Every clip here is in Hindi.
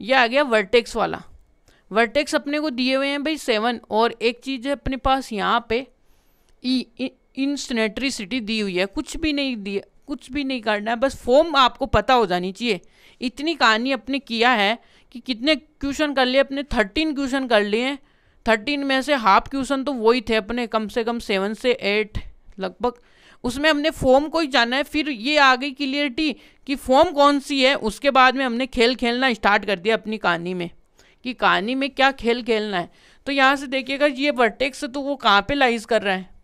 ये आ गया वर्टेक्स वाला वर्टेक्स अपने को दिए हुए हैं भाई सेवन और एक चीज़ है अपने पास यहाँ पे ई इंसनेटरी सिटी दी हुई है कुछ भी नहीं दिया कुछ भी नहीं करना है बस फॉर्म आपको पता हो जानी चाहिए इतनी कहानी अपने किया है कि कितने क्वेश्चन कर लिए अपने थर्टीन क्वेश्चन कर लिए थर्टीन में से हाफ क्वेश्चन तो वही थे अपने कम से कम सेवन से एट लगभग उसमें हमने फॉर्म को ही जाना है फिर ये आ गई क्लियरिटी कि फॉर्म कौन सी है उसके बाद में हमने खेल खेलना स्टार्ट कर दिया अपनी कहानी में कि कहानी में क्या खेल खेलना है तो यहाँ से देखिएगा ये वर्टेक्स तो वो कहाँ पे लाइज कर रहा है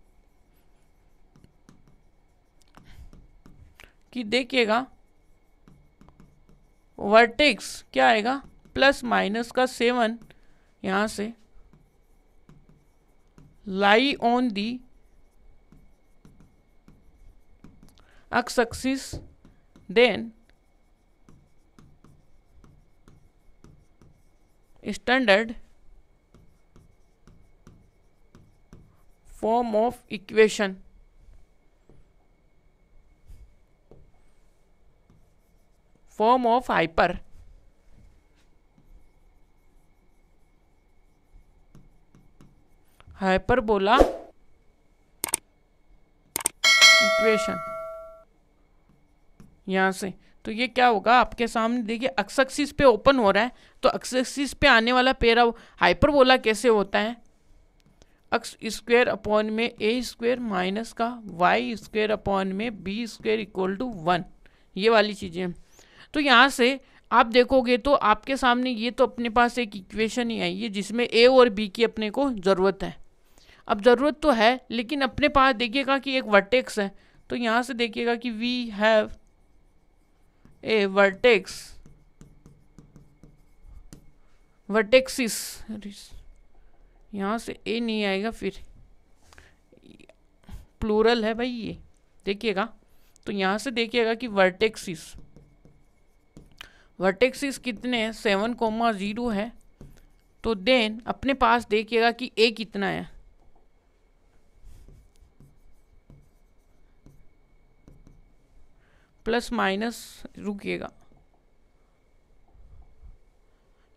कि देखिएगा वर्टेक्स क्या आएगा प्लस माइनस का सेवन यहाँ से lie on the x-axis then standard form of equation form of hyper hyperbola equation यहाँ से तो ये क्या होगा आपके सामने देखिए अक्सक्सिस पे ओपन हो रहा है तो अक्सक्सिस पे आने वाला पेरा हाइपर हाइपरबोला कैसे होता है अक्स स्क्वेयर अपॉन में ए स्क्वेयर माइनस का वाई स्क्वेयर अपॉन में b square equal to one ये वाली चीज़ें तो यहाँ से आप देखोगे तो आपके सामने ये तो अपने पास एक इक्वेशन ही आई है जिसमें ए और बी की अपने को ज़रूरत है अब ज़रूरत तो है लेकिन अपने पास देखिएगा कि एक वर्टेक्स है तो यहाँ से देखिएगा कि we have a vertex vertices यहाँ से ए नहीं आएगा फिर प्लूरल है भाई ये देखिएगा तो यहाँ से देखिएगा कि वर्टेक्सिस वर्टेक्सिस कितने हैं सेवन कोमा ज़ीरो है तो देन अपने पास देखिएगा कि ए कितना है प्लस माइनस रुकिएगा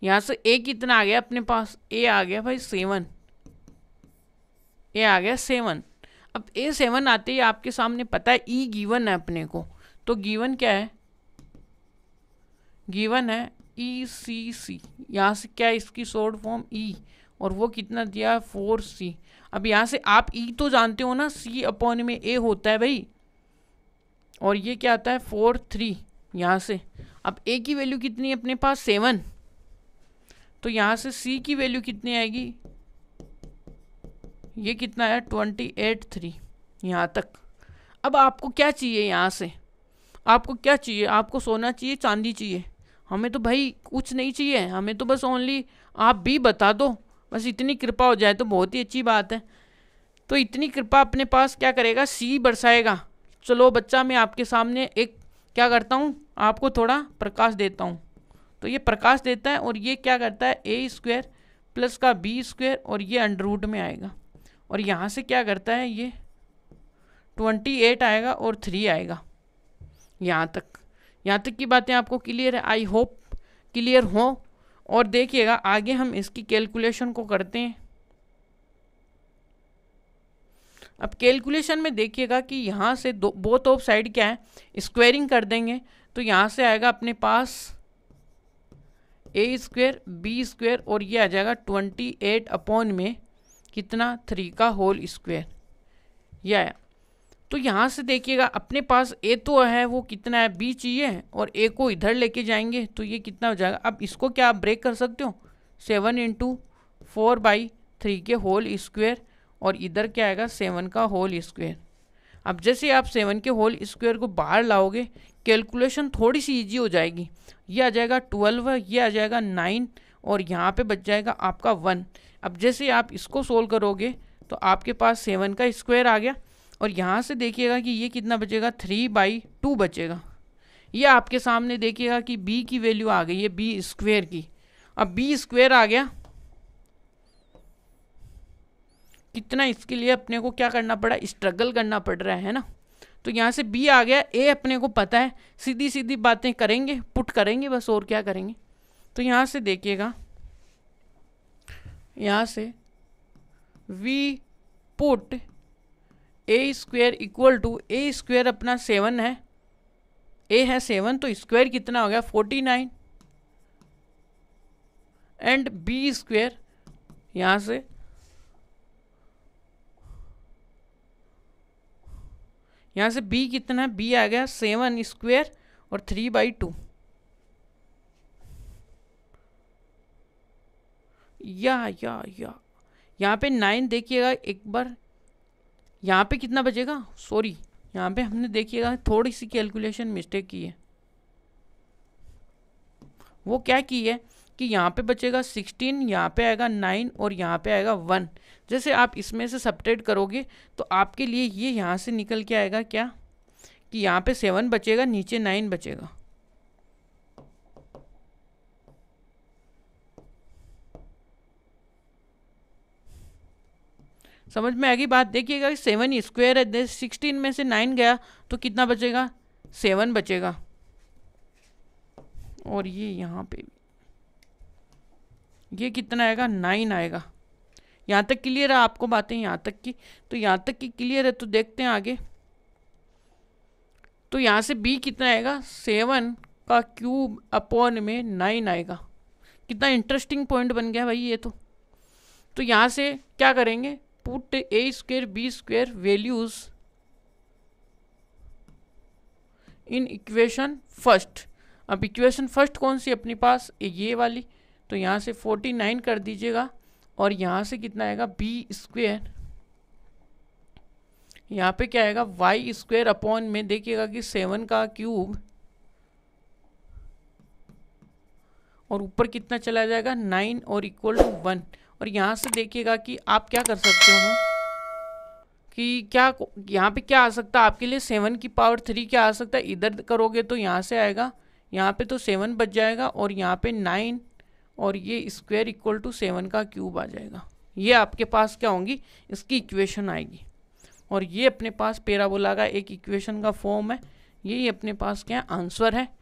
यहाँ से ए कितना आ गया अपने पास ए आ गया भाई सेवन ए आ गया सेवन अब ए सेवन आते ही आपके सामने पता है ई e गिवन है अपने को तो गिवन क्या है गिवन है ई सी सी यहाँ से क्या है इसकी शॉर्ट फॉर्म ई और वो कितना दिया है फोर सी अब यहाँ से आप ई e तो जानते हो ना सी अपॉन में ए होता है भाई और ये क्या आता है फोर थ्री यहाँ से अब ए की वैल्यू कितनी है अपने पास सेवन तो यहाँ से सी की वैल्यू कितनी आएगी ये कितना आया ट्वेंटी एट थ्री यहाँ तक अब आपको क्या चाहिए यहाँ से आपको क्या चाहिए आपको सोना चाहिए चांदी चाहिए हमें तो भाई कुछ नहीं चाहिए हमें तो बस ओनली आप भी बता दो बस इतनी कृपा हो जाए तो बहुत ही अच्छी बात है तो इतनी कृपा अपने पास क्या करेगा सी बरसाएगा चलो बच्चा मैं आपके सामने एक क्या करता हूँ आपको थोड़ा प्रकाश देता हूँ तो ये प्रकाश देता है और ये क्या करता है ए स्क्वायर प्लस का बी स्क्वायर और ये अंडर रूट में आएगा और यहाँ से क्या करता है ये ट्वेंटी एट आएगा और थ्री आएगा यहाँ तक यहाँ तक की बातें आपको क्लियर है आई होप क्लियर हो और देखिएगा आगे हम इसकी कैलकुलेशन को करते हैं अब कैलकुलेशन में देखिएगा कि यहाँ से दो बोथ ऑफ साइड क्या है स्क्वेयरिंग कर देंगे तो यहाँ से आएगा अपने पास ए स्क्वेयर बी स्क्वेयर और ये आ जाएगा ट्वेंटी एट अपॉन में कितना थ्री का होल स्क्वेयर यह आया तो यहाँ से देखिएगा अपने पास ए तो है वो कितना है बी चाहिए और ए को इधर लेके जाएंगे तो ये कितना हो जाएगा अब इसको क्या आप ब्रेक कर सकते हो seven into four by three के होल स्क्वेयर और इधर क्या आएगा सेवन का होल स्क्वेयर अब जैसे आप सेवन के होल स्क्वायर को बाहर लाओगे कैलकुलेशन थोड़ी सी ईजी हो जाएगी ये आ जाएगा ट्वेल्व ये आ जाएगा नाइन और यहाँ पे बच जाएगा आपका वन अब जैसे आप इसको सोल्व करोगे तो आपके पास सेवन का स्क्वायर आ गया और यहाँ से देखिएगा कि ये कितना बचेगा थ्री बाई टू बचेगा ये आपके सामने देखिएगा कि बी की वैल्यू आ गई है बी स्क्वेयर की अब बी स्क्वेयर आ गया कितना इसके लिए अपने को क्या करना पड़ा स्ट्रगल करना पड़ रहा है ना तो यहाँ से बी आ गया ए अपने को पता है सीधी सीधी बातें करेंगे पुट करेंगे बस और क्या करेंगे तो यहाँ से देखिएगा यहाँ से we put a square equal to a square अपना सेवन है ए है सेवन तो स्क्वायर कितना हो गया forty nine and b square यहाँ से यहाँ से बी कितना है बी आ गया सेवन स्क्वेयर और थ्री बाई टू या या या यहाँ पे नाइन देखिएगा एक बार यहाँ पे कितना बचेगा सॉरी यहाँ पे हमने देखिएगा थोड़ी सी कैलकुलेशन मिस्टेक की है वो क्या की है कि यहाँ पे बचेगा सिक्सटीन यहाँ पे आएगा नाइन और यहाँ पे आएगा वन जैसे आप इसमें से सपरेट करोगे तो आपके लिए ये यहाँ से निकल के आएगा क्या कि यहाँ पे सेवन बचेगा नीचे नाइन बचेगा समझ में आ गई बात देखिएगा कि सेवन स्क्वायर है सिक्सटीन में से नाइन गया तो कितना बचेगा सेवन बचेगा और ये यहाँ पे भी ये कितना आएगा नाइन आएगा यहाँ तक क्लियर है आपको बातें यहाँ तक की तो यहाँ तक की क्लियर है तो देखते हैं आगे तो यहाँ से बी कितना आएगा सेवन का क्यूब अपॉन में नाइन आएगा कितना इंटरेस्टिंग पॉइंट बन गया भाई ये तो तो यहाँ से क्या करेंगे put a square b square values in equation first अब इक्वेशन फर्स्ट कौन सी अपने पास ये वाली तो यहाँ से फोर्टी नाइन कर दीजिएगा और यहाँ से कितना आएगा बी स्क्वेयर यहाँ पे क्या आएगा वाई स्क्वेयर अपॉन में देखिएगा कि सेवन का क्यूब और ऊपर कितना चला जाएगा नाइन और इक्वल टू वन और यहाँ से देखिएगा कि आप क्या कर सकते हो कि क्या यहाँ पे क्या आ सकता है आपके लिए सेवन की पावर थ्री क्या आ सकता है इधर करोगे तो यहाँ से आएगा यहाँ पे तो सेवन बच जाएगा और यहाँ पे नाइन और ये स्क्वायर इक्वल टू सेवन का क्यूब आ जाएगा ये आपके पास क्या होंगी इसकी इक्वेशन आएगी और ये अपने पास पेराबोला का एक इक्वेशन का फॉर्म है यही अपने पास क्या आंसर है